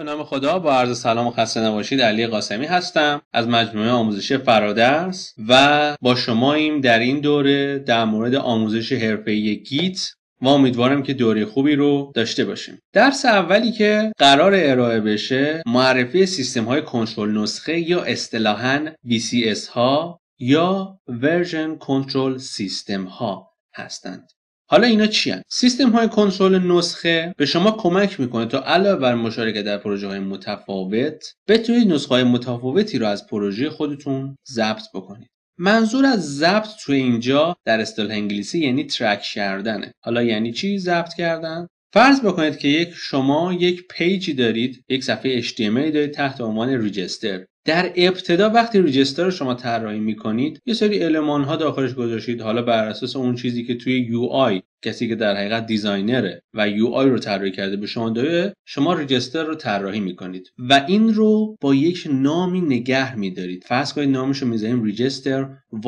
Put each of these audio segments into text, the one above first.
به نام خدا با عرض سلام و خسته نباشید علی قاسمی هستم از مجموعه آموزش فرادرس و با شما ایم در این دوره در مورد آموزش حرفه‌ای گیت و امیدوارم که دوره خوبی رو داشته باشیم درس اولی که قرار ارائه بشه معرفی سیستم های کنترل نسخه یا اصطلاحا VCS ها یا ورژن کنترل سیستم ها هستند حالا اینا چی هن؟ سیستم های کنترل نسخه به شما کمک میکنه تا علاوه بر مشارکت در پروژه های متفاوت بتونید نسخه های متفاوتی رو از پروژه خودتون ضبط بکنید منظور از ضبط تو اینجا در اصطلاح انگلیسی یعنی ترک کردنه حالا یعنی چی ضبط کردن فرض بکنید که یک شما یک پیجی دارید یک صفحه HTML دارید تحت عنوان ریجستر در ابتدا وقتی ریجستر رو شما طراحی میکنید یه سری المان ها داخلش گذاشتید حالا بر اساس اون چیزی که توی یو آی کسی که در حقیقت دیزاینره و یو آی رو طراحی کرده به شما داره شما ریجستر رو طراحی میکنید و این رو با یک نامی نگه میدارید فرض کنید نامش رو میذاریم ریجستر 1.0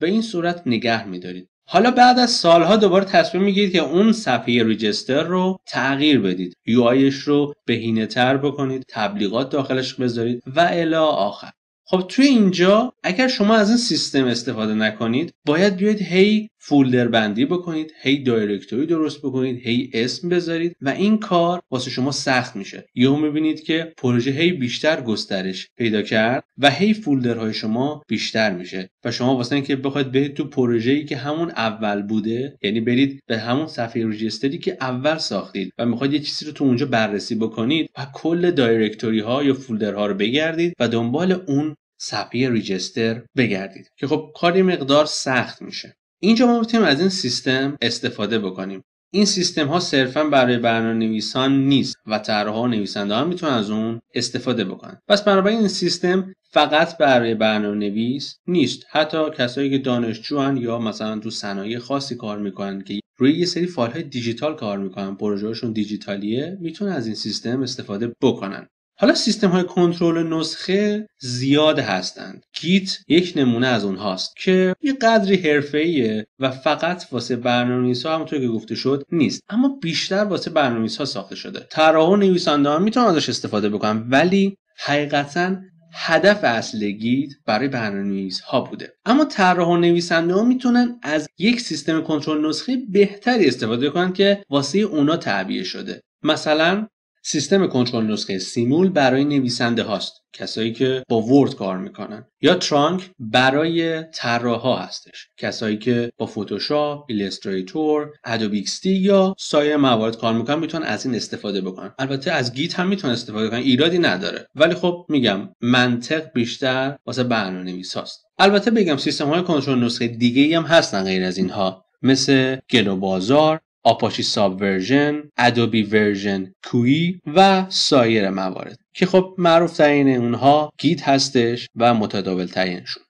به این صورت نگه میدارید حالا بعد از سالها دوباره تصمیم میگیرید که اون صفحه ریجستر رو تغییر بدید یو رو بهینه تر بکنید تبلیغات داخلش بذارید و الی آخر خب توی اینجا اگر شما از این سیستم استفاده نکنید باید بیاید هی فولدر بندی بکنید هی دایرکتوری درست بکنید هی اسم بذارید و این کار واسه شما سخت میشه هم میبینید که پروژه هی بیشتر گسترش پیدا کرد و هی فولدرهای شما بیشتر میشه و شما واسه اینکه بخواید برید تو پروژه ای که همون اول بوده یعنی برید به همون صفحه رجیستری که اول ساختید و میخواید یه چیزی رو تو اونجا بررسی بکنید و کل دایرکتوری ها یا فولدرها رو بگردید و دنبال اون صفحه ریجستر بگردید که خب کاری مقدار سخت میشه اینجا ما میتونیم از این سیستم استفاده بکنیم این سیستم ها صرفا برای برنامه نویسان نیست و طرحها و نویسنده ها میتونن از اون استفاده بکنن پس بنابراین این سیستم فقط برای برنامه نویس نیست حتی کسایی که دانشجوان یا مثلا تو صنایع خاصی کار میکنن که روی یه سری فایل های دیجیتال کار میکنن پروژهشون دیجیتالیه میتونن از این سیستم استفاده بکنن حالا سیستم های کنترل نسخه زیاد هستند گیت یک نمونه از اونهاست که یه قدری حرفه‌ایه و فقط واسه برنامه‌نویس‌ها همونطور که گفته شد نیست اما بیشتر واسه برنامه‌نویس‌ها ساخته شده طراح و نویسنده‌ها میتونن ازش استفاده بکنن ولی حقیقتا هدف اصل گیت برای برنامه‌نویس ها بوده اما طراح و نویسنده ها میتونن از یک سیستم کنترل نسخه بهتری استفاده کنن که واسه اونا تعبیه شده مثلا سیستم کنترل نسخه سیمول برای نویسنده هاست کسایی که با ورد کار میکنن یا ترانک برای ها هستش کسایی که با فتوشاپ، ایلستریتور، ادوبی یا سایر موارد کار میکنن میتونن از این استفاده بکنن البته از گیت هم میتونن استفاده کنن ایرادی نداره ولی خب میگم منطق بیشتر واسه برنامه‌نویس هاست البته بگم سیستم های کنترل نسخه دیگه هم هستن غیر از اینها مثل گلو بازار آپاشی ساب ورژن، ادوبی ورژن کوی و سایر موارد که خب معروف ترین اونها گیت هستش و متداول ترینشون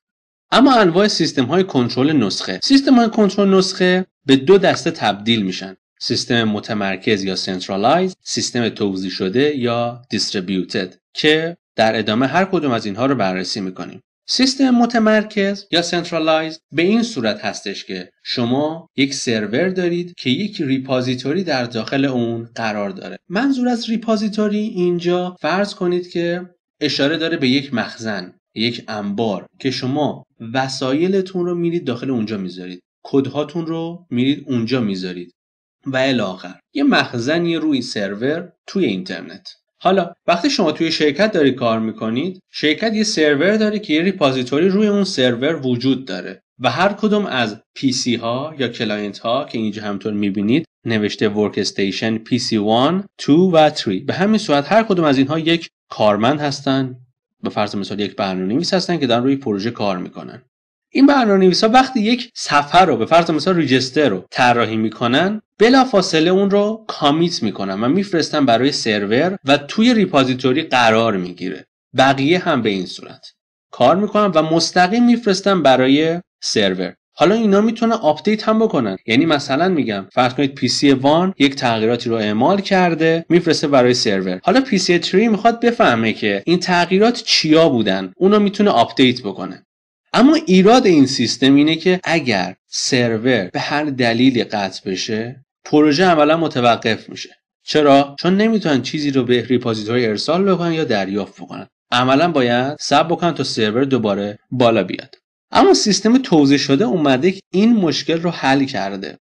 اما انواع سیستم های کنترل نسخه سیستم های کنترل نسخه به دو دسته تبدیل میشن سیستم متمرکز یا سنترالایز سیستم توضیح شده یا دیستریبیوتد که در ادامه هر کدوم از اینها رو بررسی میکنیم سیستم متمرکز یا سنترالایز به این صورت هستش که شما یک سرور دارید که یک ریپازیتوری در داخل اون قرار داره منظور از ریپازیتوری اینجا فرض کنید که اشاره داره به یک مخزن یک انبار که شما وسایلتون رو میرید داخل اونجا میذارید کدهاتون رو میرید اونجا میذارید و الاخر یه مخزنی روی سرور توی اینترنت حالا وقتی شما توی شرکت داری کار میکنید شرکت یه سرور داره که یه ریپازیتوری روی اون سرور وجود داره و هر کدوم از سی ها یا کلاینت ها که اینجا همطور میبینید نوشته ورکستیشن PC1, 2 و 3 به همین صورت هر کدوم از اینها یک کارمند هستن به فرض مثال یک برنامه‌نویس هستن که دارن روی پروژه کار میکنن این برنامه ها وقتی یک سفر رو به فرض مثلا ریجستر رو طراحی میکنن بلا فاصله اون رو کامیت میکنن و میفرستن برای سرور و توی ریپازیتوری قرار میگیره بقیه هم به این صورت کار میکنن و مستقیم میفرستن برای سرور حالا اینا میتونن آپدیت هم بکنن یعنی مثلا میگم فرض کنید پی سی وان یک تغییراتی رو اعمال کرده میفرسته برای سرور حالا پی سی میخواد بفهمه که این تغییرات چیا بودن اونو میتونه آپدیت بکنه اما ایراد این سیستم اینه که اگر سرور به هر دلیلی قطع بشه پروژه عملا متوقف میشه چرا چون نمیتونن چیزی رو به ریپازیتوری ارسال بکنن یا دریافت بکنن عملا باید سب بکنن تا سرور دوباره بالا بیاد اما سیستم توضیح شده اومده که این مشکل رو حل کرده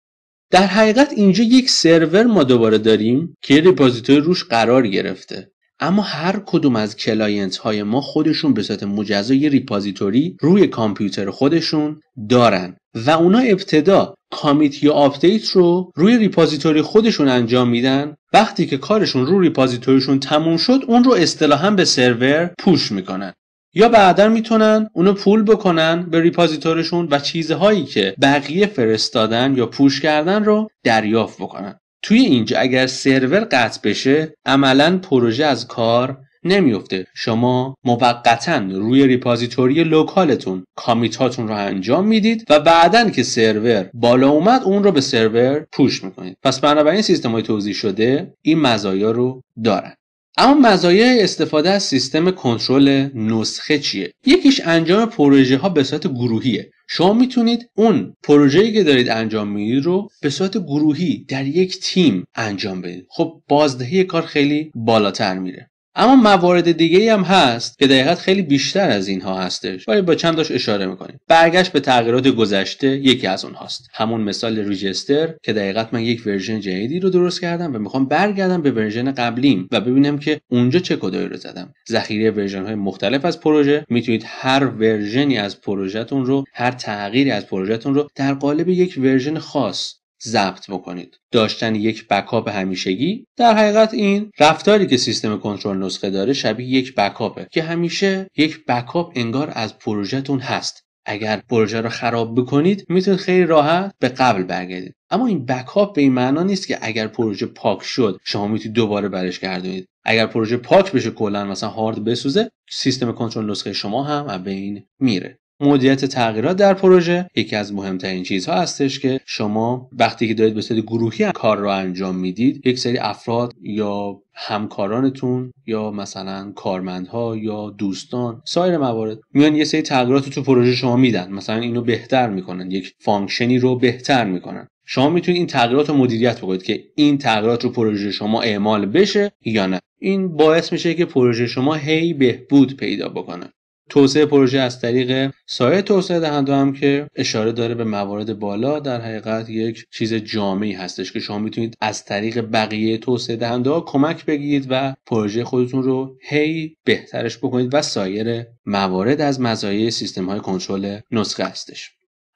در حقیقت اینجا یک سرور ما دوباره داریم که ریپازیتوری روش قرار گرفته اما هر کدوم از کلاینت های ما خودشون به صورت مجزا یه ریپازیتوری روی کامپیوتر خودشون دارن و اونا ابتدا کامیت یا آپدیت رو روی ریپازیتوری خودشون انجام میدن وقتی که کارشون روی ریپازیتوریشون تموم شد اون رو اصطلاحا به سرور پوش میکنن یا بعدا میتونن اونو پول بکنن به ریپازیتورشون و چیزهایی که بقیه فرستادن یا پوش کردن رو دریافت بکنن توی اینجا اگر سرور قطع بشه عملا پروژه از کار نمیفته شما موقتا روی ریپازیتوری لوکالتون کامیت هاتون رو انجام میدید و بعدا که سرور بالا اومد اون رو به سرور پوش میکنید پس بنابراین سیستم های توضیح شده این مزایا رو دارن اما مزایای استفاده از سیستم کنترل نسخه چیه یکیش انجام پروژه ها به صورت گروهیه شما میتونید اون پروژه‌ای که دارید انجام میدید رو به صورت گروهی در یک تیم انجام بدید خب بازدهی کار خیلی بالاتر میره اما موارد دیگه هم هست که دقیقت خیلی بیشتر از اینها هستش ولی با چند داشت اشاره میکنیم برگشت به تغییرات گذشته یکی از اونهاست همون مثال ریجستر که دقیقت من یک ورژن جدیدی رو درست کردم و میخوام برگردم به ورژن قبلیم و ببینم که اونجا چه کدایی رو زدم ذخیره ورژن های مختلف از پروژه میتونید هر ورژنی از پروژهتون رو هر تغییری از پروژهتون رو در قالب یک ورژن خاص ضبط بکنید داشتن یک بکاپ همیشگی در حقیقت این رفتاری که سیستم کنترل نسخه داره شبیه یک بکاپه که همیشه یک بکاپ انگار از پروژهتون هست اگر پروژه رو خراب بکنید میتونید خیلی راحت به قبل برگردید اما این بکاپ به این معنا نیست که اگر پروژه پاک شد شما میتونید دوباره برش گردونید اگر پروژه پاک بشه کلا مثلا هارد بسوزه سیستم کنترل نسخه شما هم از بین میره مدیریت تغییرات در پروژه یکی از مهمترین چیزها هستش که شما وقتی که دارید به صورت گروهی کار رو انجام میدید یک سری افراد یا همکارانتون یا مثلا کارمندها یا دوستان سایر موارد میان یه سری تغییرات رو تو پروژه شما میدن مثلا اینو بهتر میکنن یک فانکشنی رو بهتر میکنن شما میتونید این تغییرات رو مدیریت بکنید که این تغییرات رو پروژه شما اعمال بشه یا نه این باعث میشه که پروژه شما هی بهبود پیدا بکنه توسعه پروژه از طریق سایه توسعه دهنده هم که اشاره داره به موارد بالا در حقیقت یک چیز جامعی هستش که شما میتونید از طریق بقیه توسعه دهنده ها کمک بگیرید و پروژه خودتون رو هی بهترش بکنید و سایر موارد از مزایای سیستم های کنترل نسخه هستش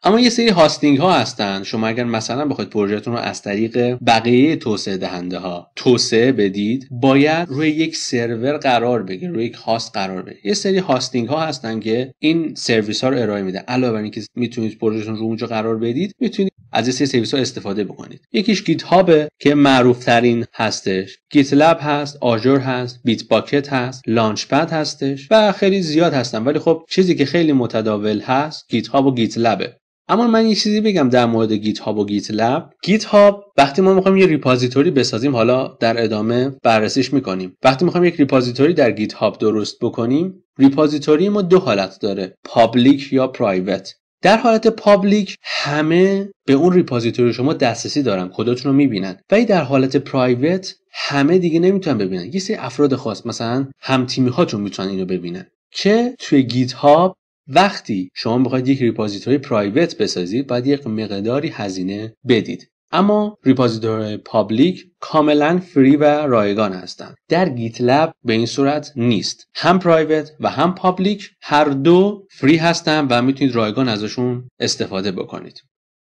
اما یه سری هاستینگ ها هستن شما اگر مثلا بخواید پروژهتون رو از طریق بقیه توسعه دهنده ها توسعه بدید باید روی یک سرور قرار بگیره روی یک هاست قرار بگیره یه سری هاستینگ ها هستن که این سرویس ها رو ارائه میده علاوه بر اینکه میتونید پروژهتون رو اونجا قرار بدید میتونید از این سرویس ها استفاده بکنید یکیش گیت هابه که معروف ترین هستش گیت هست آژور هست بیت باکت هست لانچ پد هستش و خیلی زیاد هستن ولی خب چیزی که خیلی متداول هست گیت و گیت اما من یه چیزی بگم در مورد گیت هاب و گیت لب گیت هاب وقتی ما میخوایم یه ریپازیتوری بسازیم حالا در ادامه بررسیش میکنیم وقتی میخوایم یک ریپازیتوری در گیت هاب درست بکنیم ریپازیتوری ما دو حالت داره پابلیک یا پرایوت در حالت پابلیک همه به اون ریپازیتوری شما دسترسی دارن خودتون رو میبینن ولی در حالت پرایوت همه دیگه نمیتونن ببینن یه سری افراد خاص مثلا هم تیمی هاتون میتونن اینو ببینن که توی گیت هاب وقتی شما میخواید یک ریپوزیتوری پرایوت بسازید باید یک مقداری هزینه بدید اما ریپوزیتوری پابلیک کاملا فری و رایگان هستند در گیت لب به این صورت نیست هم پرایوت و هم پابلیک هر دو فری هستند و میتونید رایگان ازشون استفاده بکنید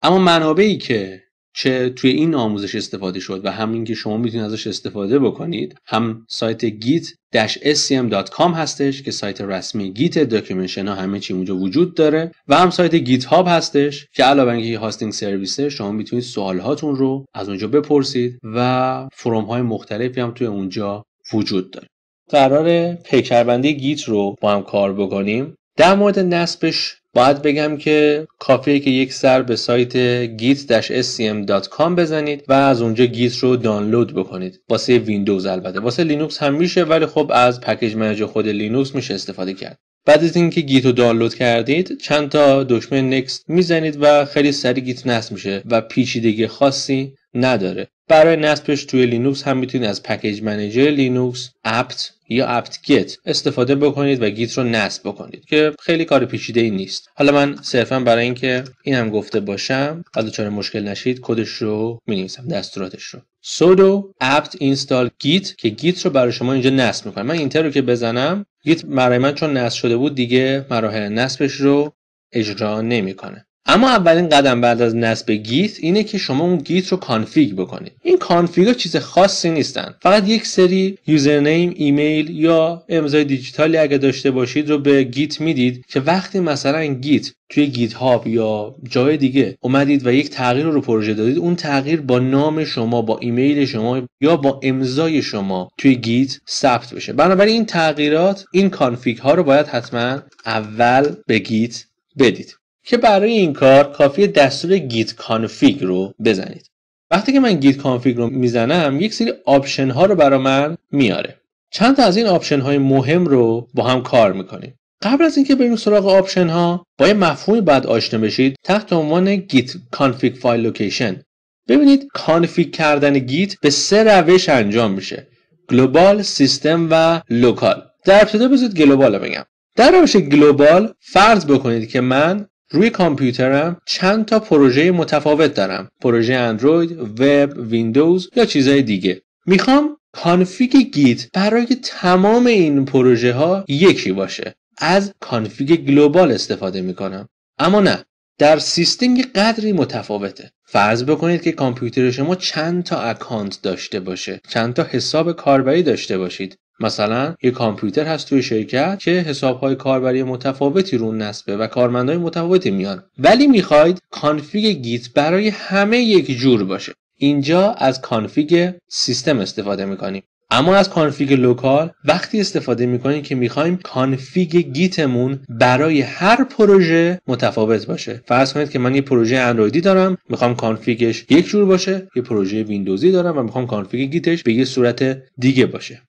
اما منابعی که چه توی این آموزش استفاده شد و همین که شما میتونید ازش استفاده بکنید هم سایت گیت scm.com هستش که سایت رسمی گیت داکیومنشن ها همه چی اونجا وجود داره و هم سایت گیت هاب هستش که علاوه بر اینکه هاستینگ سرویس، شما میتونید سوال هاتون رو از اونجا بپرسید و فروم های مختلفی هم توی اونجا وجود داره قرار پیکربندی گیت رو با هم کار بکنیم در مورد نصبش باید بگم که کافیه که یک سر به سایت git-scm.com بزنید و از اونجا گیت رو دانلود بکنید واسه ویندوز البته واسه لینوکس هم میشه ولی خب از پکیج منیجر خود لینوکس میشه استفاده کرد بعد از اینکه گیت رو دانلود کردید چند تا دکمه نکست میزنید و خیلی سری گیت نصب میشه و پیچیدگی خاصی نداره برای نصبش توی لینوکس هم میتونید از پکیج منیجر لینوکس (APT) یا apt get استفاده بکنید و گیت رو نصب بکنید که خیلی کار پیچیده ای نیست حالا من صرفا برای اینکه این هم گفته باشم حالا چون مشکل نشید کدش رو می نویسم دستوراتش رو sudo apt install git که گیت رو برای شما اینجا نصب میکنه من اینتر رو که بزنم گیت برای من چون نصب شده بود دیگه مراحل نصبش رو اجرا نمیکنه اما اولین قدم بعد از نصب گیت اینه که شما اون گیت رو کانفیگ بکنید این کانفیگ ها چیز خاصی نیستن فقط یک سری یوزرنیم ایمیل یا امضای دیجیتالی اگه داشته باشید رو به گیت میدید که وقتی مثلا گیت توی گیت هاب یا جای دیگه اومدید و یک تغییر رو پروژه دادید اون تغییر با نام شما با ایمیل شما یا با امضای شما توی گیت ثبت بشه بنابراین این تغییرات این کانفیگ ها رو باید حتما اول به گیت بدید که برای این کار کافی دستور گیت کانفیگ رو بزنید وقتی که من گیت کانفیگ رو میزنم یک سری آپشن ها رو برا من میاره چند تا از این آپشن های مهم رو با هم کار میکنیم قبل از اینکه بریم سراغ آپشن ها با یه مفهومی بعد آشنا بشید تحت عنوان گیت کانفیگ فایل لوکیشن ببینید کانفیگ کردن گیت به سه روش انجام میشه گلوبال سیستم و لوکال در ابتدا بذارید گلوبال بگم در روش گلوبال فرض بکنید که من روی کامپیوترم چند تا پروژه متفاوت دارم پروژه اندروید وب ویندوز یا چیزهای دیگه میخوام کانفیگ گیت برای تمام این پروژه ها یکی باشه از کانفیگ گلوبال استفاده میکنم اما نه در سیستم قدری متفاوته فرض بکنید که کامپیوتر شما چند تا اکانت داشته باشه چند تا حساب کاربری داشته باشید مثلا یه کامپیوتر هست توی شرکت که حسابهای کاربری متفاوتی رو نصبه و کارمندهای متفاوتی میان ولی میخواید کانفیگ گیت برای همه یک جور باشه اینجا از کانفیگ سیستم استفاده میکنیم اما از کانفیگ لوکال وقتی استفاده میکنیم که میخوایم کانفیگ گیتمون برای هر پروژه متفاوت باشه فرض کنید که من یه پروژه اندرویدی دارم میخوام کانفیگش یک جور باشه یه پروژه ویندوزی دارم و میخوام کانفیگ گیتش به یه صورت دیگه باشه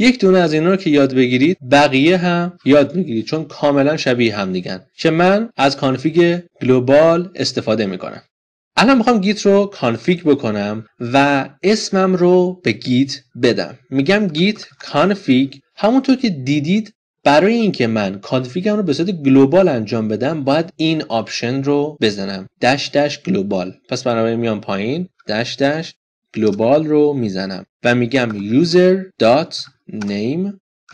یک دونه از اینا رو که یاد بگیرید بقیه هم یاد بگیرید چون کاملا شبیه هم دیگن که من از کانفیگ گلوبال استفاده میکنم الان میخوام گیت رو کانفیگ بکنم و اسمم رو به گیت بدم میگم گیت کانفیگ همونطور که دیدید برای اینکه من کانفیگم رو به صورت گلوبال انجام بدم باید این آپشن رو بزنم دش دش گلوبال پس بنابراین میام پایین دش دش گلوبال رو میزنم و میگم user.name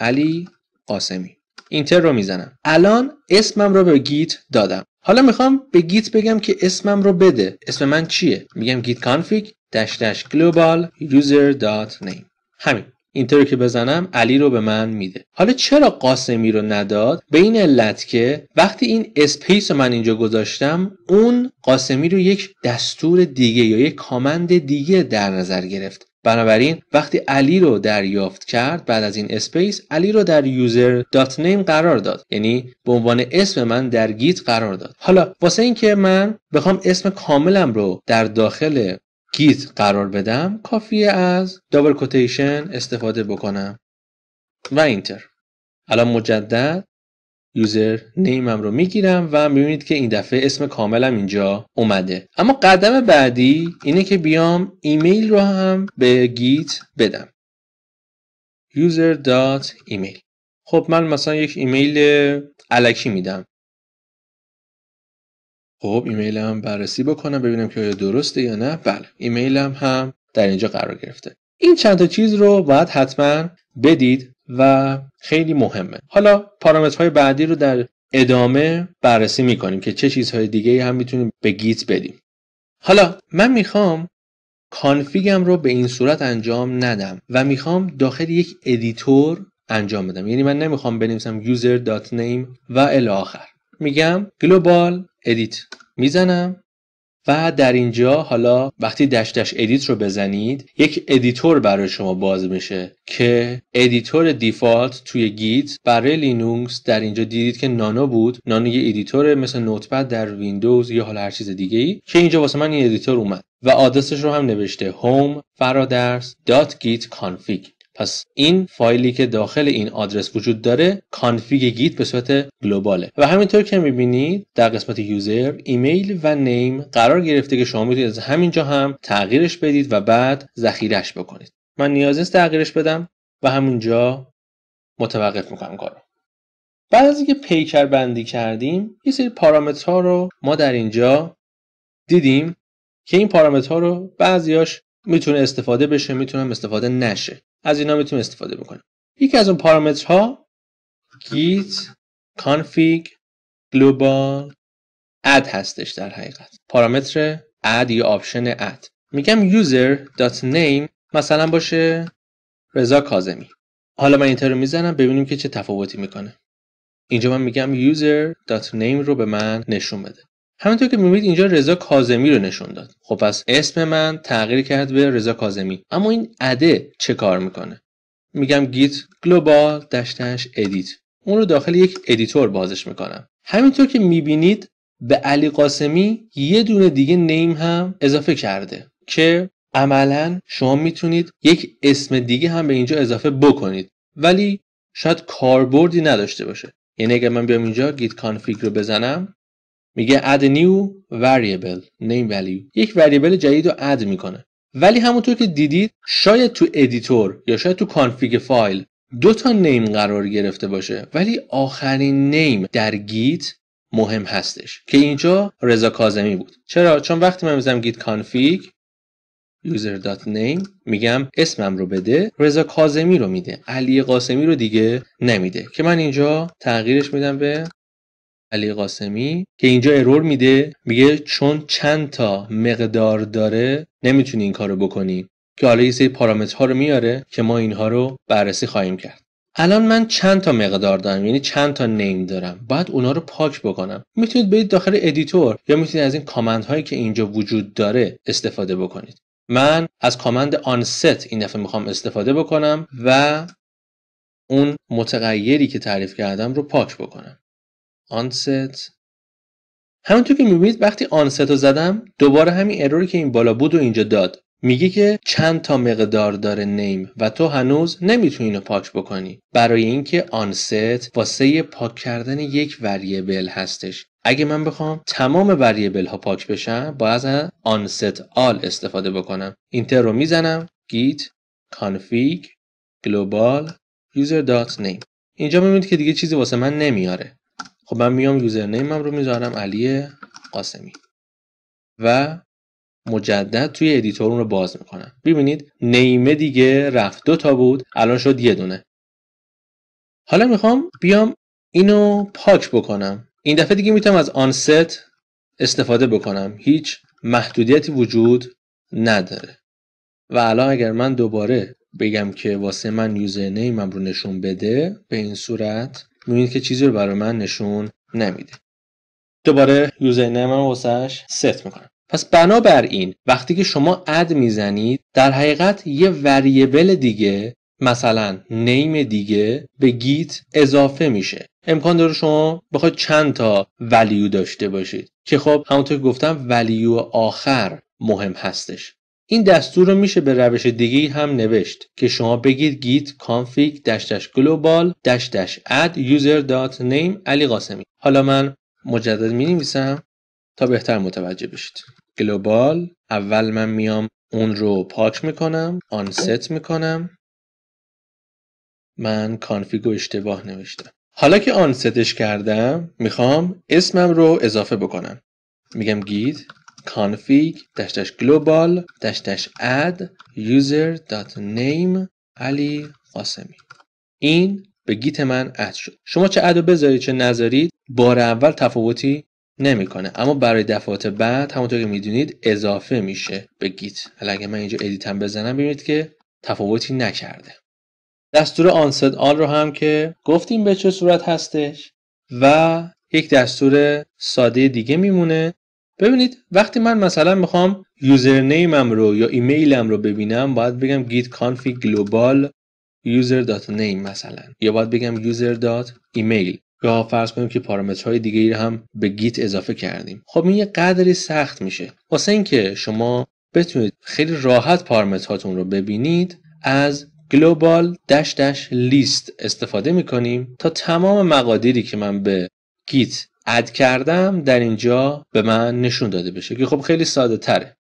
علی قاسمی اینتر رو میزنم الان اسمم رو به گیت دادم حالا میخوام به گیت بگم که اسمم رو بده اسم من چیه میگم گیت کانفیگ داش داش گلوبال user.name همین اینتر که بزنم علی رو به من میده حالا چرا قاسمی رو نداد به این علت که وقتی این اسپیس رو من اینجا گذاشتم اون قاسمی رو یک دستور دیگه یا یک کامند دیگه در نظر گرفت بنابراین وقتی علی رو دریافت کرد بعد از این اسپیس علی رو در یوزر دات نیم قرار داد یعنی به عنوان اسم من در گیت قرار داد حالا واسه اینکه من بخوام اسم کاملم رو در داخل گیت قرار بدم کافیه از دابل کوتیشن استفاده بکنم و اینتر الان مجدد یوزر نیمم رو میگیرم و میبینید که این دفعه اسم کاملم اینجا اومده اما قدم بعدی اینه که بیام ایمیل رو هم به گیت بدم user.email خب من مثلا یک ایمیل علکی میدم خب هم بررسی بکنم ببینم که آیا درسته یا نه بله ایمیلم هم در اینجا قرار گرفته این چند تا چیز رو باید حتما بدید و خیلی مهمه حالا پارامترهای بعدی رو در ادامه بررسی میکنیم که چه چیزهای دیگه هم میتونیم به گیت بدیم حالا من میخوام کانفیگم رو به این صورت انجام ندم و میخوام داخل یک ادیتور انجام بدم یعنی من نمیخوام بنویسم user.name و الی آخر میگم global ادیت میزنم و در اینجا حالا وقتی دش ادیت رو بزنید یک ادیتور برای شما باز میشه که ادیتور دیفالت توی گیت برای لینوکس در اینجا دیدید که نانو بود نانو یه ادیتور مثل نوتپد در ویندوز یا حالا هر چیز دیگه ای که اینجا واسه من این ادیتور اومد و آدرسش رو هم نوشته home فرادرس پس این فایلی که داخل این آدرس وجود داره کانفیگ گیت به صورت گلوباله و همینطور که میبینید در قسمت یوزر ایمیل و نیم قرار گرفته که شما میتونید از همینجا هم تغییرش بدید و بعد ذخیرش بکنید من نیاز نیست تغییرش بدم و همونجا متوقف میکنم کارو بعد از اینکه پیکر بندی کردیم یه سری پارامترها رو ما در اینجا دیدیم که این پارامترها رو بعضیاش میتونه استفاده بشه میتونم استفاده نشه از اینا میتونیم استفاده بکنیم یکی از اون پارامترها git کانفیگ گلوبال add هستش در حقیقت پارامتر اد یا آپشن add میگم user.name مثلا باشه رضا کاظمی حالا من اینتر رو میزنم ببینیم که چه تفاوتی میکنه اینجا من میگم user.name رو به من نشون بده همینطور که میبینید اینجا رضا کاظمی رو نشون داد خب پس اسم من تغییر کرد به رضا کاظمی اما این اده چه کار میکنه میگم گیت گلوبال دشتنش ادیت اون رو داخل یک ادیتور بازش میکنم همینطور که میبینید به علی قاسمی یه دونه دیگه نیم هم اضافه کرده که عملا شما میتونید یک اسم دیگه هم به اینجا اضافه بکنید ولی شاید کاربردی نداشته باشه یعنی اگر من بیام اینجا گیت کانفیگ رو بزنم میگه add new variable name value یک وریبل جدید رو add میکنه ولی همونطور که دیدید شاید تو ادیتور یا شاید تو کانفیگ فایل دو تا نیم قرار گرفته باشه ولی آخرین نیم در گیت مهم هستش که اینجا رضا کازمی بود چرا چون وقتی من میذارم گیت کانفیگ user.name میگم اسمم رو بده رضا کازمی رو میده علی قاسمی رو دیگه نمیده که من اینجا تغییرش میدم به علی قاسمی که اینجا ارور میده میگه چون چند تا مقدار داره نمیتونی این کارو بکنی که حالا یه سری پارامترها رو میاره که ما اینها رو بررسی خواهیم کرد الان من چند تا مقدار دارم یعنی چند تا نیم دارم باید اونا رو پاک بکنم میتونید برید داخل ادیتور یا میتونید از این کامند هایی که اینجا وجود داره استفاده بکنید من از کامند آنست این دفعه میخوام استفاده بکنم و اون متغیری که تعریف کردم رو پاک بکنم آنست همونطور که میبینید وقتی آنست رو زدم دوباره همین اروری که این بالا بود و اینجا داد میگه که چند تا مقدار داره نیم و تو هنوز نمیتونی اینو پاک بکنی برای اینکه آنست واسه پاک کردن یک وریبل هستش اگه من بخوام تمام وریبل ها پاک بشن باید از آنست آل استفاده بکنم اینتر رو میزنم گیت config global یوزر دات اینجا میبینید که دیگه چیزی واسه من نمیاره خب من میام نیمم رو میذارم علی قاسمی و مجدد توی ادیتور رو باز میکنم ببینید نیمه دیگه رفت دو تا بود الان شد یه دونه حالا میخوام بیام اینو پاک بکنم این دفعه دیگه میتونم از آنست استفاده بکنم هیچ محدودیتی وجود نداره و الان اگر من دوباره بگم که واسه من نیمم رو نشون بده به این صورت میبینید که چیزی رو برای من نشون نمیده دوباره یوزرنیم رو واسش ست میکنم پس بنابراین وقتی که شما اد میزنید در حقیقت یه وریبل دیگه مثلا نیم دیگه به گیت اضافه میشه امکان داره شما بخواید چند تا ولیو داشته باشید که خب همونطور که گفتم ولیو آخر مهم هستش این دستور رو میشه به روش دیگه هم نوشت که شما بگید git config dash global dash add user.name علی قاسمی حالا من مجدد می تا بهتر متوجه بشید global اول من میام اون رو پاک میکنم آن می‌کنم میکنم من کانفیگ اشتباه نوشتم حالا که آن کردم میخوام اسمم رو اضافه بکنم میگم git config global dash دشتش add user علی قاسمی این به گیت من اد شد شما چه ادو بذارید چه نذارید بار اول تفاوتی نمیکنه اما برای دفعات بعد همونطور که میدونید اضافه میشه به گیت حالا اگه من اینجا ادیتم بزنم ببینید که تفاوتی نکرده دستور آنست آل رو هم که گفتیم به چه صورت هستش و یک دستور ساده دیگه میمونه ببینید وقتی من مثلا میخوام یوزرنیمم رو یا ایمیلم رو ببینم باید بگم git config global user.name مثلا یا باید بگم user.email یا فرض کنیم که پارامترهای دیگه ای رو هم به گیت اضافه کردیم خب این یه قدری سخت میشه واسه اینکه شما بتونید خیلی راحت پارامترهاتون رو ببینید از گلوبال دش دش لیست استفاده میکنیم تا تمام مقادیری که من به گیت اد کردم در اینجا به من نشون داده بشه که خب خیلی ساده تره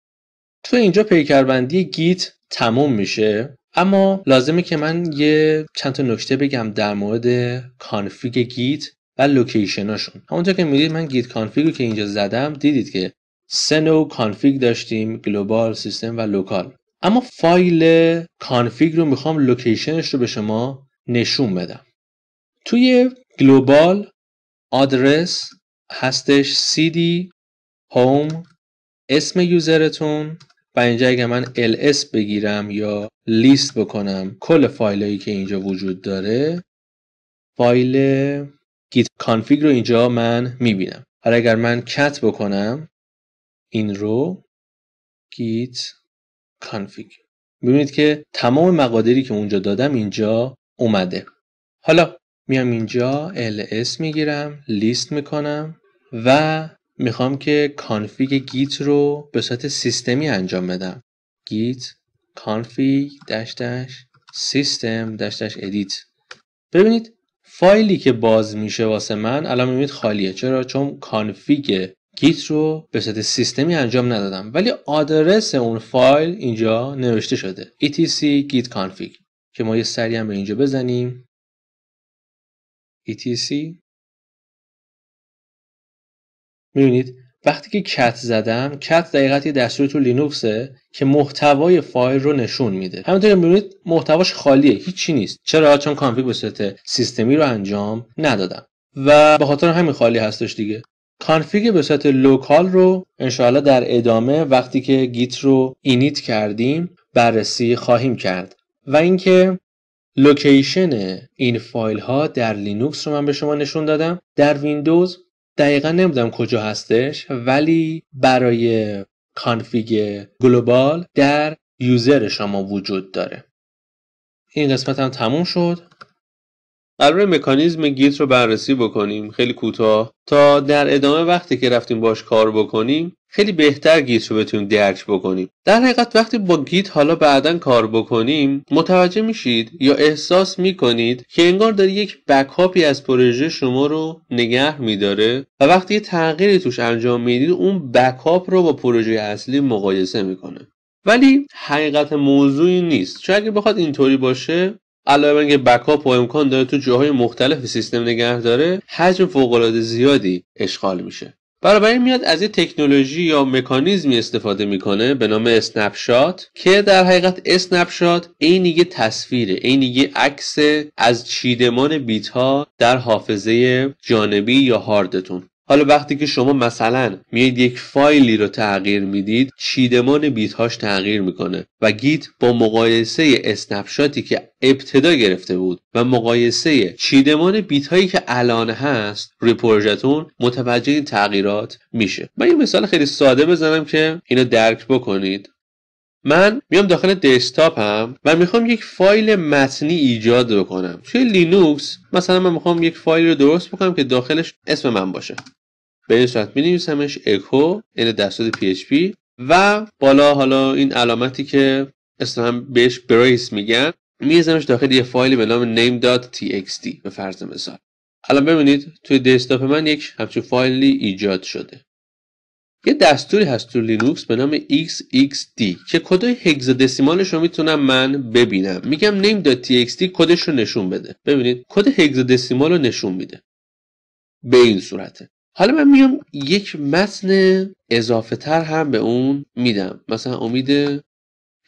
تو اینجا پیکربندی گیت تموم میشه اما لازمه که من یه چند تا نکته بگم در مورد کانفیگ گیت و لوکیشناشون همونطور که میدید من گیت کانفیگ رو که اینجا زدم دیدید که سه نوع کانفیگ داشتیم گلوبال سیستم و لوکال اما فایل کانفیگ رو میخوام لوکیشنش رو به شما نشون بدم توی گلوبال آدرس هستش cd home اسم یوزرتون و اینجا اگه من ls بگیرم یا لیست بکنم کل هایی که اینجا وجود داره فایل گیت کانفیگ رو اینجا من میبینم حالا اگر من کت بکنم این رو گیت کانفیگ ببینید که تمام مقادیری که اونجا دادم اینجا اومده حالا میام اینجا ls میگیرم لیست میکنم و میخوام که کانفیگ گیت رو به صورت سیستمی انجام بدم گیت کانفیگ دش سیستم ادیت ببینید فایلی که باز میشه واسه من الان میبینید خالیه چرا چون کانفیگ گیت رو به صورت سیستمی انجام ندادم ولی آدرس اون فایل اینجا نوشته شده etc git config که ما یه سری هم به اینجا بزنیم etc میبینید وقتی که کت زدم کت دقیقت یه دستور تو لینوکسه که محتوای فایل رو نشون میده همینطور که میبینید محتواش خالیه هیچی نیست چرا چون کانفیگ به سیستمی رو انجام ندادم و به خاطر همین خالی هستش دیگه کانفیگ به صورت لوکال رو انشاءالله در ادامه وقتی که گیت رو اینیت کردیم بررسی خواهیم کرد و اینکه لوکیشن این فایل ها در لینوکس رو من به شما نشون دادم در ویندوز دقیقا نمیدونم کجا هستش ولی برای کانفیگ گلوبال در یوزر شما وجود داره این قسمت هم تموم شد قرار مکانیزم گیت رو بررسی بکنیم خیلی کوتاه تا در ادامه وقتی که رفتیم باش کار بکنیم خیلی بهتر گیت رو بتونیم درک بکنیم در حقیقت وقتی با گیت حالا بعدا کار بکنیم متوجه میشید یا احساس میکنید که انگار داری یک بکاپی از پروژه شما رو نگه میداره و وقتی یه تغییری توش انجام میدید اون بکاپ رو با پروژه اصلی مقایسه میکنه ولی حقیقت موضوعی نیست چون اگه بخواد اینطوری باشه علاوه بر اینکه بکاپ و امکان داره تو جاهای مختلف سیستم نگه داره حجم فوقالعاده زیادی اشغال میشه برابر این میاد از یه تکنولوژی یا مکانیزمی استفاده میکنه به نام اسنپشات که در حقیقت اسنپشات شات عین یه تصویره عین یه عکس از چیدمان بیت ها در حافظه جانبی یا هاردتون حالا وقتی که شما مثلا میاید یک فایلی رو تغییر میدید چیدمان بیت هاش تغییر میکنه و گیت با مقایسه اسنپشاتی که ابتدا گرفته بود و مقایسه چیدمان بیت هایی که الان هست روی متوجه این تغییرات میشه من یه مثال خیلی ساده بزنم که اینو درک بکنید من میام داخل هم و میخوام یک فایل متنی ایجاد بکنم کنم توی لینوکس مثلا من میخوام یک فایل رو درست بکنم که داخلش اسم من باشه به این صورت مینویسمش اکو این یعنی دستور PHP و بالا حالا این علامتی که هم بهش بریس میگن میزمش داخل یه فایلی به نام name.txt به فرض مثال الان ببینید توی دسکتاپ من یک همچین فایلی ایجاد شده یه دستوری هست تو لینوکس به نام XXD که کد هگزادسیمالش رو میتونم من ببینم میگم name.txt کدش رو نشون بده ببینید کد هگزادسیمال رو نشون میده به این صورته حالا من میام یک متن اضافه تر هم به اون میدم مثلا امید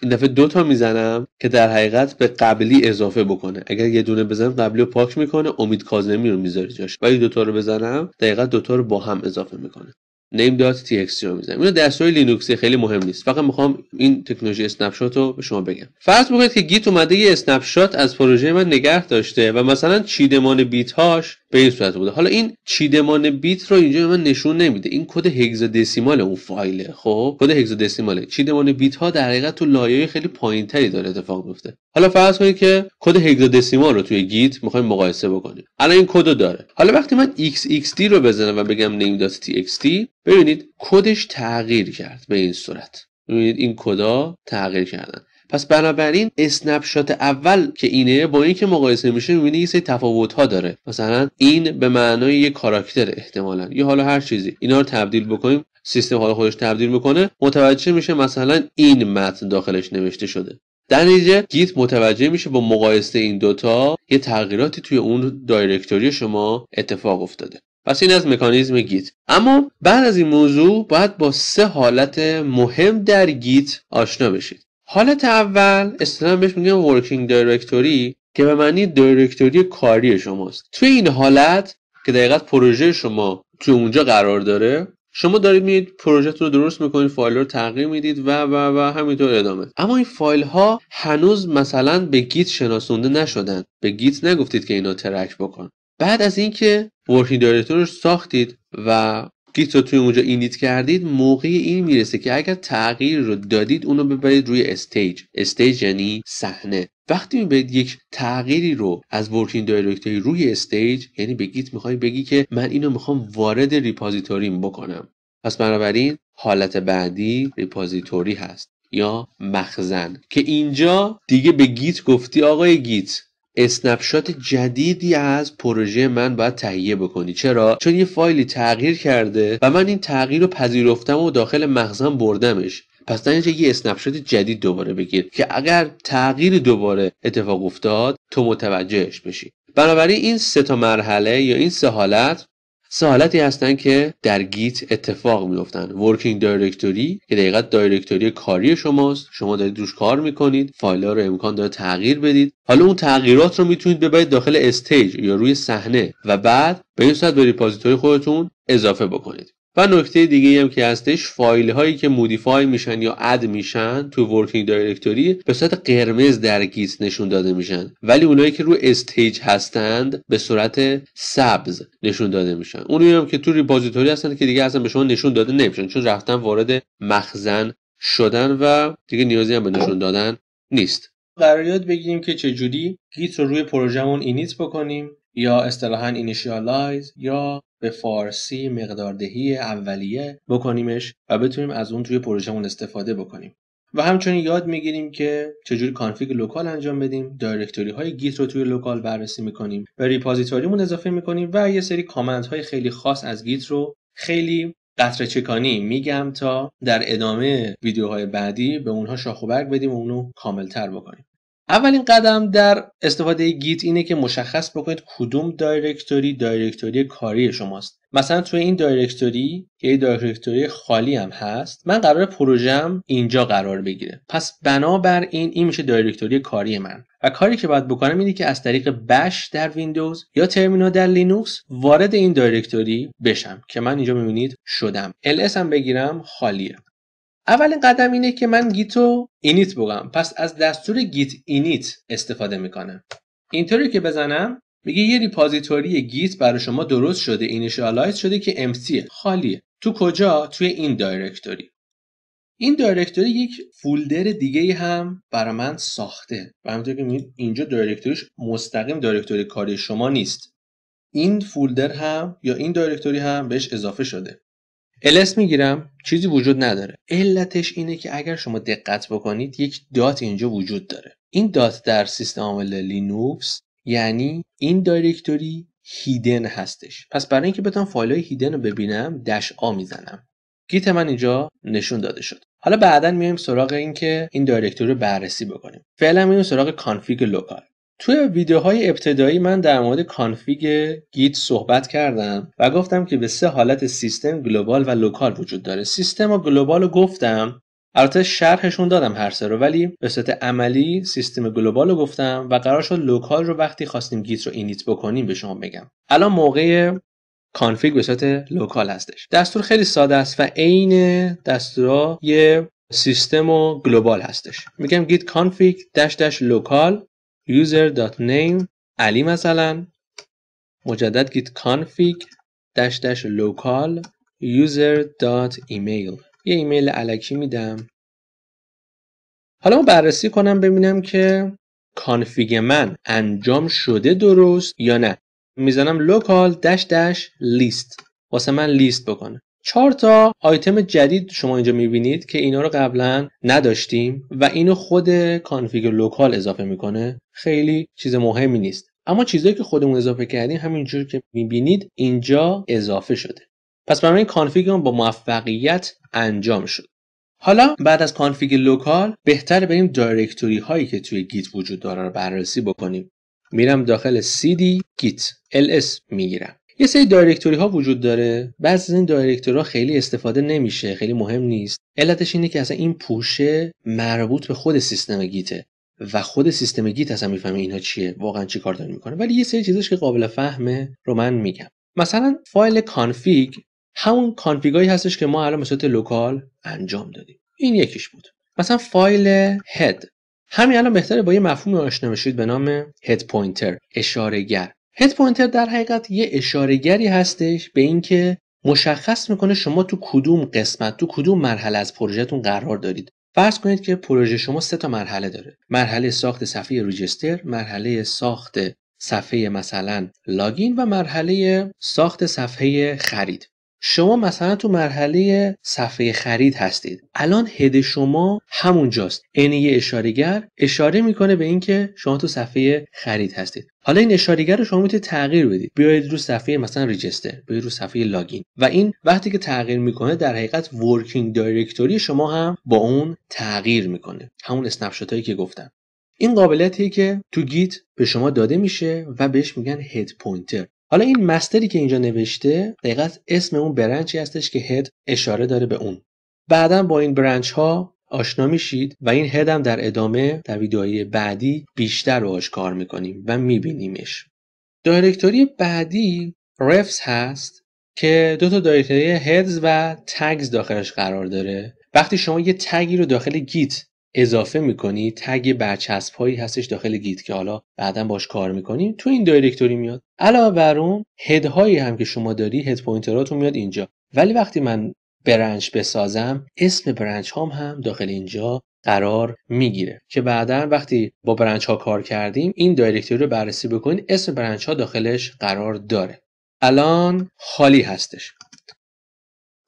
این دفعه دوتا میزنم که در حقیقت به قبلی اضافه بکنه اگر یه دونه بزنم قبلی رو پاک میکنه امید کاظمی رو میذاری جاش ولی دوتا رو بزنم دقیقا دوتا رو با هم اضافه میکنه name.txt رو میزنیم اینا دستور لینوکسی خیلی مهم نیست فقط میخوام این تکنولوژی اسنپ شات رو به شما بگم فرض بکنید که گیت اومده یه اسنپ شات از پروژه من نگه داشته و مثلا چیدمان بیت هاش به این صورت بوده حالا این چیدمان بیت رو اینجا من نشون نمیده این کد هگزادسیمال اون فایله خب کد هگزادسیماله چیدمان بیت ها در حقیقت تو لایه خیلی پایینتری داره اتفاق میفته حالا فرض کنید که کد هگزادسیمال رو توی گیت میخوایم مقایسه بکنیم الان این کد رو داره حالا وقتی من xxd رو بزنم و بگم name.txt ببینید کدش تغییر کرد به این صورت ببینید این کدا تغییر کردن پس بنابراین اسنپ شات اول که اینه با این که مقایسه میشه میبینی یه سری تفاوت ها داره مثلا این به معنای یه کاراکتر احتمالا یا حالا هر چیزی اینا رو تبدیل بکنیم سیستم حالا خودش تبدیل میکنه متوجه میشه مثلا این متن داخلش نوشته شده در نتیجه گیت متوجه میشه با مقایسه این دوتا یه تغییراتی توی اون دایرکتوری شما اتفاق افتاده پس این از مکانیزم گیت اما بعد از این موضوع باید با سه حالت مهم در گیت آشنا بشید حالت اول اصطلاحا بهش میگن ورکینگ دایرکتوری که به معنی دایرکتوری کاری شماست توی این حالت که دقیقت پروژه شما توی اونجا قرار داره شما دارید میید پروژه رو درست میکنید فایل رو تغییر میدید و و و همینطور ادامه اما این فایل ها هنوز مثلا به گیت شناسونده نشدن به گیت نگفتید که اینا ترک بکن بعد از اینکه ورکینگ دایرکتور رو ساختید و گیت رو توی اونجا اینیت کردید موقع این میرسه که اگر تغییر رو دادید اونو ببرید روی استیج استیج یعنی صحنه وقتی میبرید یک تغییری رو از ورکینگ دایرکتوری روی استیج یعنی به گیت میخوای بگی که من اینو میخوام وارد ریپازیتوریم بکنم پس بنابراین حالت بعدی ریپازیتوری هست یا مخزن که اینجا دیگه به گیت گفتی آقای گیت اسنپشات جدیدی از پروژه من باید تهیه بکنی چرا چون یه فایلی تغییر کرده و من این تغییر رو پذیرفتم و داخل مغزم بردمش پس در یه اسنپشات جدید دوباره بگیر که اگر تغییر دوباره اتفاق افتاد تو متوجهش بشی بنابراین این سه تا مرحله یا این سه حالت سه حالتی هستن که در گیت اتفاق میفتن ورکینگ دایرکتوری که دقیقا دایرکتوری کاری شماست شما دارید روش کار میکنید فایل ها رو امکان داره تغییر بدید حالا اون تغییرات رو میتونید ببرید داخل استیج یا روی صحنه و بعد به این صورت به ریپازیتوری خودتون اضافه بکنید و نکته دیگه هم که هستش فایل هایی که مودیفای میشن یا اد میشن تو ورکینگ دایرکتوری به صورت قرمز در گیت نشون داده میشن ولی اونایی که رو استیج هستند به صورت سبز نشون داده میشن اونایی هم که تو ریپوزیتوری هستن که دیگه اصلا به شما نشون داده نمیشن چون رفتن وارد مخزن شدن و دیگه نیازی هم به نشون دادن نیست قرار یاد بگیریم که چجوری گیت رو روی پروژمون اینیت بکنیم یا اصطلاحا اینیشیالایز یا به فارسی مقداردهی اولیه بکنیمش و بتونیم از اون توی پروژهمون استفاده بکنیم و همچنین یاد میگیریم که چجوری کانفیگ لوکال انجام بدیم دایرکتوری های گیت رو توی لوکال بررسی میکنیم و ریپازیتوریمون اضافه میکنیم و یه سری کامنت های خیلی خاص از گیت رو خیلی قطره چکانی میگم تا در ادامه ویدیوهای بعدی به اونها شاخ و برگ بدیم و اونو کاملتر بکنیم اولین قدم در استفاده گیت اینه که مشخص بکنید کدوم دایرکتوری دایرکتوری کاری شماست مثلا توی این دایرکتوری که یه دایرکتوری خالی هم هست من قرار پروژم اینجا قرار بگیره پس بنابر این این میشه دایرکتوری کاری من و کاری که باید بکنم اینه که از طریق بش در ویندوز یا ترمینال در لینوکس وارد این دایرکتوری بشم که من اینجا میبینید شدم ls هم بگیرم خالیه اولین قدم اینه که من و اینیت بگم پس از دستور گیت اینیت استفاده میکنم اینطوری که بزنم میگه یه ریپازیتوری گیت برای شما درست شده اینیشیالایز شده که MC خالیه تو کجا توی این دایرکتوری این دایرکتوری یک فولدر دیگه هم برای من ساخته و همونطور که میبینید اینجا دایرکتوریش مستقیم دایرکتوری کاری شما نیست این فولدر هم یا این دایرکتوری هم بهش اضافه شده الس میگیرم چیزی وجود نداره علتش اینه که اگر شما دقت بکنید یک دات اینجا وجود داره این دات در سیستم عامل لینوکس یعنی این دایرکتوری هیدن هستش پس برای اینکه بتونم فایل های هیدن رو ببینم دش آ میزنم گیت من اینجا نشون داده شد حالا بعدا میایم سراغ اینکه این, این دایرکتوری رو بررسی بکنیم فعلا میایم سراغ کانفیگ لوکال توی ویدیوهای ابتدایی من در مورد کانفیگ گیت صحبت کردم و گفتم که به سه حالت سیستم گلوبال و لوکال وجود داره سیستم و گلوبال رو گفتم البته شرحشون دادم هر سه رو ولی به صورت عملی سیستم گلوبال رو گفتم و قرار شد لوکال رو وقتی خواستیم گیت رو اینیت بکنیم به شما بگم الان موقع کانفیگ به صورت لوکال هستش دستور خیلی ساده است و عین دستور یه سیستم و گلوبال هستش میگم گیت کانفیگ داش داش لوکال user.name علی مثلا مجدد git config دش دش local user.email یه ایمیل علکی میدم حالا ما بررسی کنم ببینم که کانفیگ من انجام شده درست یا نه میزنم local دش لیست واسه من لیست بکنه چهار تا آیتم جدید شما اینجا میبینید که اینا رو قبلا نداشتیم و اینو خود کانفیگ لوکال اضافه میکنه خیلی چیز مهمی نیست اما چیزایی که خودمون اضافه کردیم همینجور که میبینید اینجا اضافه شده پس این کانفیگ با موفقیت انجام شد حالا بعد از کانفیگ لوکال بهتر بریم دایرکتوری هایی که توی گیت وجود داره رو بررسی بکنیم میرم داخل cd git ls میگیرم یه سری دایرکتوری ها وجود داره بعض از این دایرکتوری ها خیلی استفاده نمیشه خیلی مهم نیست علتش اینه که اصلا این پوشه مربوط به خود سیستم گیته و خود سیستم گیت اصلا میفهمه اینا چیه واقعا چی کار داره میکنه ولی یه سری چیزش که قابل فهمه رو من میگم مثلا فایل کانفیگ همون کانفیگایی هستش که ما الان به لوکال انجام دادیم این یکیش بود مثلا فایل هد همین الان بهتره با یه مفهوم آشنا بشید به نام هد پوینتر اشاره گر هد پوینتر در حقیقت یه اشارهگری هستش به اینکه مشخص میکنه شما تو کدوم قسمت تو کدوم مرحله از پروژهتون قرار دارید فرض کنید که پروژه شما سه تا مرحله داره مرحله ساخت صفحه ریجستر مرحله ساخت صفحه مثلا لاگین و مرحله ساخت صفحه خرید شما مثلا تو مرحله صفحه خرید هستید الان هد شما همونجاست عین یه اشارهگر اشاره میکنه به اینکه شما تو صفحه خرید هستید حالا این اشارهگر رو شما میتونید تغییر بدید بیاید رو صفحه مثلا ریجستر بیاید رو صفحه لاگین و این وقتی که تغییر میکنه در حقیقت ورکینگ دایرکتوری شما هم با اون تغییر میکنه همون اسنپ هایی که گفتم این قابلیتی که تو گیت به شما داده میشه و بهش میگن هد پوینتر حالا این مستری که اینجا نوشته دقیقت اسم اون برنچی هستش که هد اشاره داره به اون بعدا با این برنچ ها آشنا میشید و این هد هم در ادامه در ویدیوهای بعدی بیشتر رو کار میکنیم و میبینیمش دایرکتوری بعدی رفس هست که دو تا دایرکتوری هدز و تگز داخلش قرار داره وقتی شما یه تگی رو داخل گیت اضافه میکنی تگ برچسب هایی هستش داخل گیت که حالا بعدا باش کار میکنی تو این دایرکتوری میاد علاوه بر اون هد هایی هم که شما داری هد پوینتراتون میاد اینجا ولی وقتی من برنچ بسازم اسم برنچ هام هم داخل اینجا قرار میگیره که بعدا وقتی با برنچ ها کار کردیم این دایرکتوری رو بررسی بکنید اسم برنچ ها داخلش قرار داره الان خالی هستش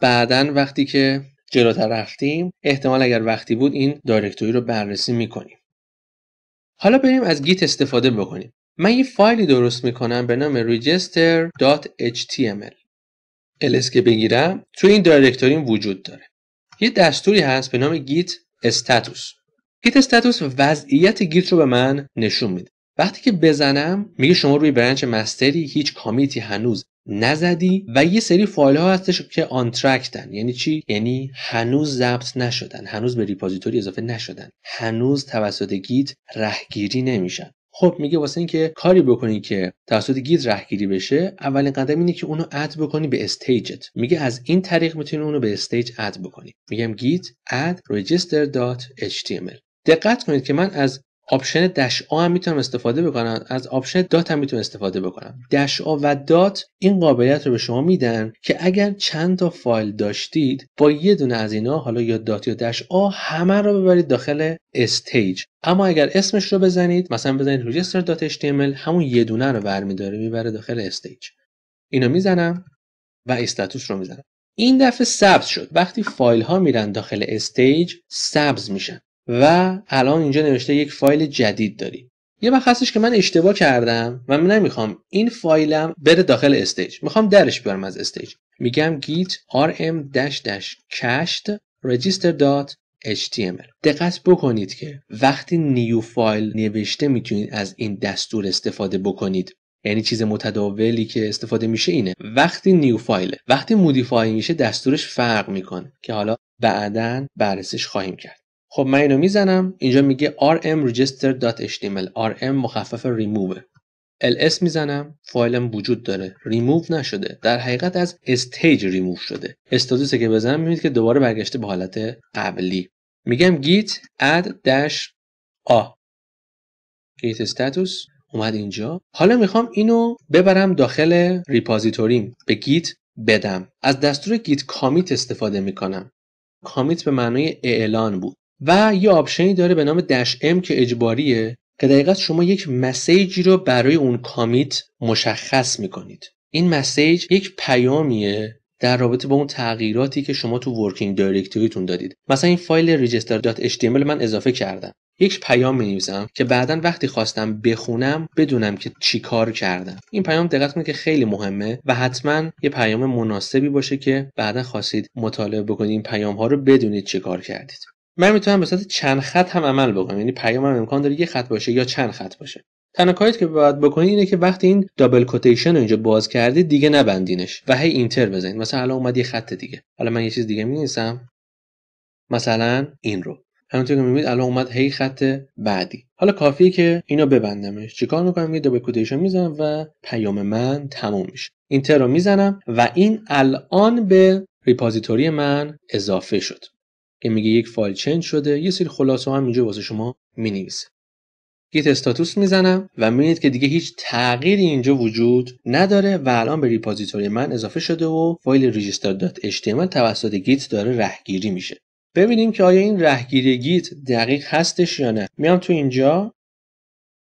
بعدا وقتی که جلوتر رفتیم احتمال اگر وقتی بود این دایرکتوری رو بررسی میکنیم حالا بریم از گیت استفاده بکنیم من یه فایلی درست میکنم به نام register.html ls که بگیرم تو این دایرکتوری وجود داره یه دستوری هست به نام گیت استاتوس گیت استاتوس وضعیت گیت رو به من نشون میده وقتی که بزنم میگه شما روی برنچ مستری هیچ کامیتی هنوز نزدی و یه سری فایل ها هستش که آنترکتن یعنی چی یعنی هنوز ضبط نشدن هنوز به ریپوزیتوری اضافه نشدن هنوز توسط گیت رهگیری نمیشن خب میگه واسه اینکه کاری بکنی که توسط گیت رهگیری بشه اولین قدم اینه که اونو اد بکنی به استیجت میگه از این طریق میتونی اونو به استیج اد بکنی میگم گیت add register.html دقت کنید که من از آپشن دش آ هم میتونم استفاده بکنم از آپشن دات هم میتونم استفاده بکنم دش آ و دات این قابلیت رو به شما میدن که اگر چند تا فایل داشتید با یه دونه از اینا حالا یا دات یا دش آ همه رو ببرید داخل استیج اما اگر اسمش رو بزنید مثلا بزنید register.html همون یه دونه رو داره میبره داخل استیج اینو میزنم و استاتوس رو میزنم این دفعه سبز شد وقتی فایل ها میرن داخل استیج سبز میشن و الان اینجا نوشته یک فایل جدید داریم یه وقت هستش که من اشتباه کردم و من نمیخوام این فایلم بره داخل استیج میخوام درش بیارم از استیج میگم git rm cached html. دقت بکنید که وقتی نیو فایل نوشته میتونید از این دستور استفاده بکنید یعنی چیز متداولی که استفاده میشه اینه وقتی نیو فایل وقتی مودیفای میشه دستورش فرق میکنه که حالا بعدا بررسیش خواهیم کرد خب من اینو میزنم اینجا میگه rm register.html rm مخفف remove ls میزنم فایلم وجود داره ریموو نشده در حقیقت از استیج ریموو شده استاتوس که بزنم میبینید که دوباره برگشته به حالت قبلی میگم git add dash a git status اومد اینجا حالا میخوام اینو ببرم داخل ریپازیتوریم به git بدم از دستور git commit استفاده میکنم کامیت به معنای اعلان بود و یه آپشنی داره به نام دش ام که اجباریه که دقیقا شما یک مسیجی رو برای اون کامیت مشخص میکنید این مسیج یک پیامیه در رابطه با اون تغییراتی که شما تو ورکینگ دایرکتوریتون دادید مثلا این فایل register.html من اضافه کردم یک پیام می که بعدا وقتی خواستم بخونم بدونم که چی کار کردم این پیام دقت کنید که خیلی مهمه و حتما یه پیام مناسبی باشه که بعدا خواستید مطالعه بکنید این پیام ها رو بدونید چی کار کردید من میتونم به صورت چند خط هم عمل بکنم یعنی پیام هم امکان داره یه خط باشه یا چند خط باشه تنها که باید بکنید اینه که وقتی این دابل کوتیشن رو اینجا باز کردید دیگه نبندینش و هی اینتر بزنید مثلا الان اومد یه خط دیگه حالا من یه چیز دیگه می‌نویسم مثلا این رو همونطور که می‌بینید الان اومد هی خط بعدی حالا کافیه که اینو ببندمش چیکار می‌کنم یه دابل کوتیشن می‌زنم و پیام من تموم میشه اینتر رو میزنم و این الان به ریپوزیتوری من اضافه شد که میگه یک فایل چنج شده یه سری خلاصه هم اینجا واسه شما مینویسه گیت استاتوس میزنم و میبینید که دیگه هیچ تغییری اینجا وجود نداره و الان به ریپازیتوری من اضافه شده و فایل register.html توسط گیت داره رهگیری میشه ببینیم که آیا این رهگیری گیت دقیق هستش یا نه میام تو اینجا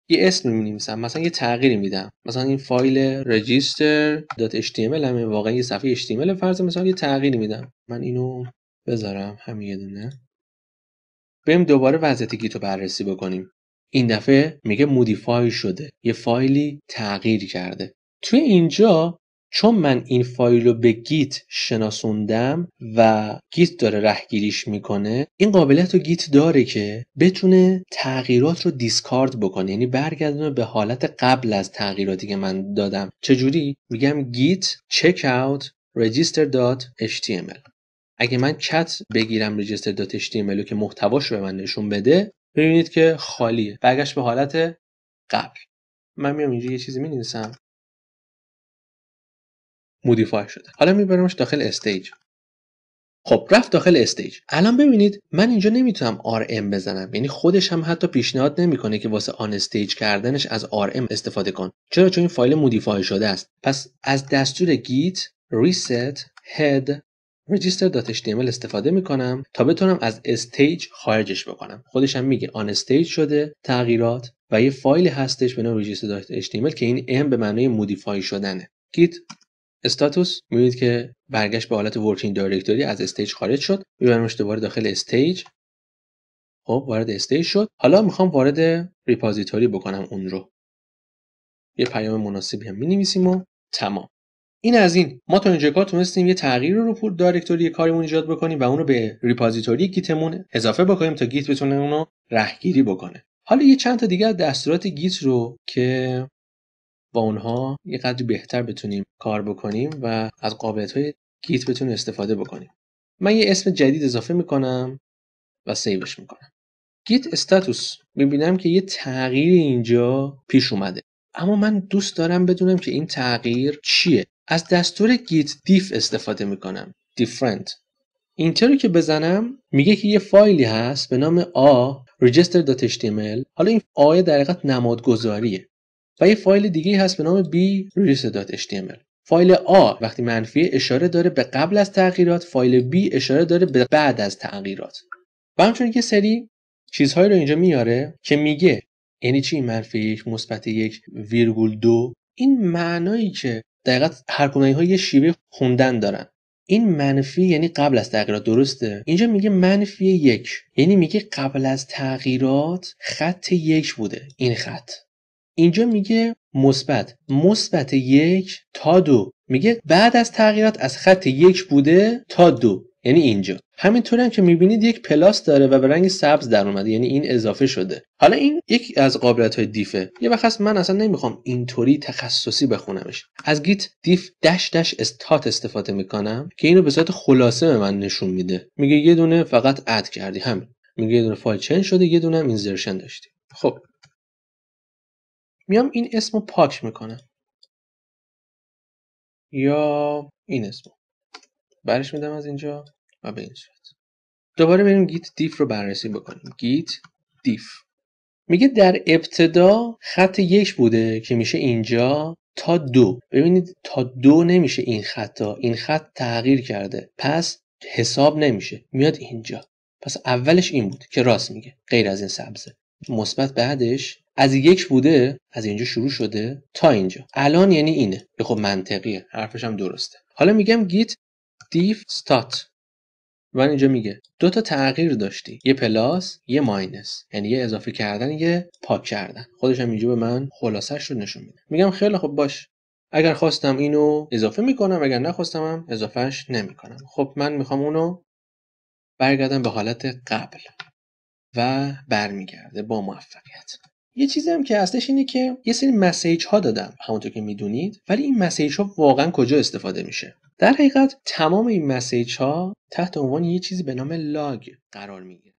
یه اسم می‌نویسم مثلا یه تغییری میدم مثلا این فایل register.html همه واقعا یه صفحه HTML فرض مثلا یه تغییری میدم من اینو بذارم همین یه دونه بریم دوباره وضعیت گیتو بررسی بکنیم این دفعه میگه مودیفای شده یه فایلی تغییر کرده توی اینجا چون من این فایل رو به گیت شناسوندم و گیت داره رهگیریش میکنه این قابلیت رو گیت داره که بتونه تغییرات رو دیسکارد بکنه یعنی برگردونه به حالت قبل از تغییراتی که من دادم چجوری میگم گیت checkout register.html اگه من چت بگیرم register.html که محتواش به من نشون بده ببینید که خالیه برگشت به حالت قبل من میام اینجا یه چیزی می نویسم مودیفای شده حالا میبرمش داخل استیج خب رفت داخل استیج الان ببینید من اینجا نمیتونم RM بزنم یعنی خودش هم حتی پیشنهاد نمیکنه که واسه آن استیج کردنش از RM استفاده کن چرا چون این فایل مودیفای شده است پس از دستور گیت reset head register.html استفاده میکنم تا بتونم از استیج خارجش بکنم خودشم میگه آن استیج شده تغییرات و یه فایل هستش به نام register.html که این ام به معنای مودیفای شدنه گیت استاتوس میبینید که برگشت به حالت ورکینگ دایرکتوری از استیج خارج شد میبرمش دوباره داخل استیج خب وارد استیج شد حالا میخوام وارد ریپازیتوری بکنم اون رو یه پیام مناسبی هم مینویسیم و تمام این از این ما تا اینجا کار تونستیم یه تغییر رو پول دایرکتوری کاریمون ایجاد بکنیم و اون رو به ریپازیتوری گیتمون اضافه بکنیم تا گیت بتونه رو رهگیری بکنه حالا یه چند تا دیگه از دستورات گیت رو که با اونها یه قدری بهتر بتونیم کار بکنیم و از قابلیت های گیت بتونیم استفاده بکنیم من یه اسم جدید اضافه میکنم و سیوش میکنم گیت استاتوس میبینم که یه تغییر اینجا پیش اومده اما من دوست دارم بدونم که این تغییر چیه از دستور گیت دیف استفاده میکنم different اینتر که بزنم میگه که یه فایلی هست به نام a register.html حالا این a در حقیقت نمادگذاریه و یه فایل دیگه هست به نام b register.html فایل a وقتی منفی اشاره داره به قبل از تغییرات فایل B اشاره داره به بعد از تغییرات و همچنین که سری چیزهایی رو اینجا میاره که میگه یعنی چی منفی یک مثبت یک ویرگول دو این معنایی که دقیقا هر ها یه شیوه خوندن دارن این منفی یعنی قبل از تغییرات درسته اینجا میگه منفی یک یعنی میگه قبل از تغییرات خط یک بوده این خط اینجا میگه مثبت مثبت یک تا دو میگه بعد از تغییرات از خط یک بوده تا دو یعنی اینجا همینطور هم که میبینید یک پلاس داره و به رنگ سبز در اومده یعنی این اضافه شده حالا این یکی از قابلیت های دیفه یه وقت هست من اصلا نمیخوام اینطوری تخصصی بخونمش از گیت دیف دش دش استات استفاده میکنم که اینو به صورت خلاصه به من نشون میده میگه یه دونه فقط اد کردی همین میگه یه دونه فایل چن شده یه دونه هم اینزرشن داشتی خب میام این اسمو پاک میکنم یا این اسمو برش میدم از اینجا و دوباره بریم گیت دیف رو بررسی بکنیم گیت دیف میگه در ابتدا خط یک بوده که میشه اینجا تا دو ببینید تا دو نمیشه این خطا این خط تغییر کرده پس حساب نمیشه میاد اینجا پس اولش این بود که راست میگه غیر از این سبزه مثبت بعدش از یک بوده از اینجا شروع شده تا اینجا الان یعنی اینه خب منطقیه حرفش هم درسته حالا میگم گیت دیف ستات من اینجا میگه دو تا تغییر داشتی یه پلاس یه ماینس یعنی یه اضافه کردن یه پاک کردن خودش هم اینجا به من خلاصش رو نشون میده میگم خیلی خب باش اگر خواستم اینو اضافه میکنم اگر نخواستمم اضافهش نمیکنم خب من میخوام اونو برگردم به حالت قبل و برمیگرده با موفقیت یه چیزی هم که هستش اینه که یه سری مسیج ها دادم همونطور که میدونید ولی این مسیج ها واقعا کجا استفاده میشه در حقیقت تمام این مسیج ها تحت عنوان یه چیزی به نام لاگ قرار میگیره